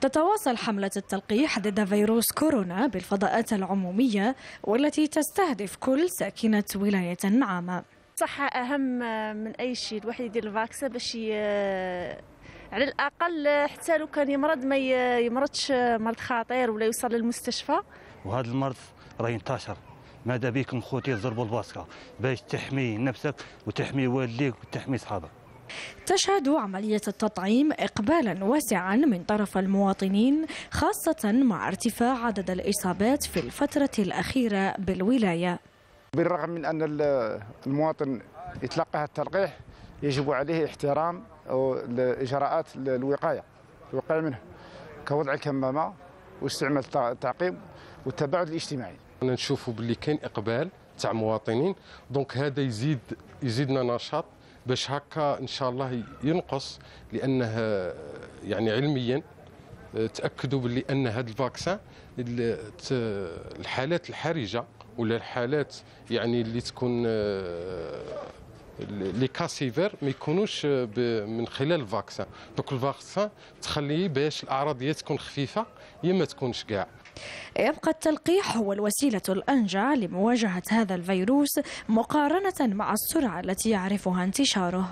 تتواصل حملة التلقيح ضد فيروس كورونا بالفضاءات العمومية والتي تستهدف كل ساكنة ولاية عامة صحة أهم من أي شيء الواحد يدير الفاكسة باش ي... على الأقل حتى لو كان يمرض ما يمرضش مرض خطير ولا يوصل للمستشفى وهذا المرض راه ينتشر ماذا بكم خوتي تضربوا الباسكه باش تحمي نفسك وتحمي والديك وتحمي صحابك تشهد عملية التطعيم إقبالا واسعا من طرف المواطنين خاصة مع ارتفاع عدد الإصابات في الفترة الأخيرة بالولاية بالرغم من أن المواطن يتلقى التلقيح يجب عليه احترام إجراءات الوقاية الوقاية منه كوضع الكمامة واستعمال التعقيم والتباعد الاجتماعي نشوفوا باللي كاين اقبال تاع مواطنين دونك هذا يزيد يزيدنا نشاط باش هكا ان شاء الله ينقص لانه يعني علميا تاكدوا باللي ان هذا الفاكسان الحالات الحرجه ولا الحالات يعني اللي تكون لي كاسيفير ما يكونوش من خلال الفاكسان دوك الفاكسان تخليه باش الاعراض يا تكون خفيفه يا ما تكونش كاع يبقى التلقيح هو الوسيلة الأنجع لمواجهة هذا الفيروس مقارنة مع السرعة التي يعرفها انتشاره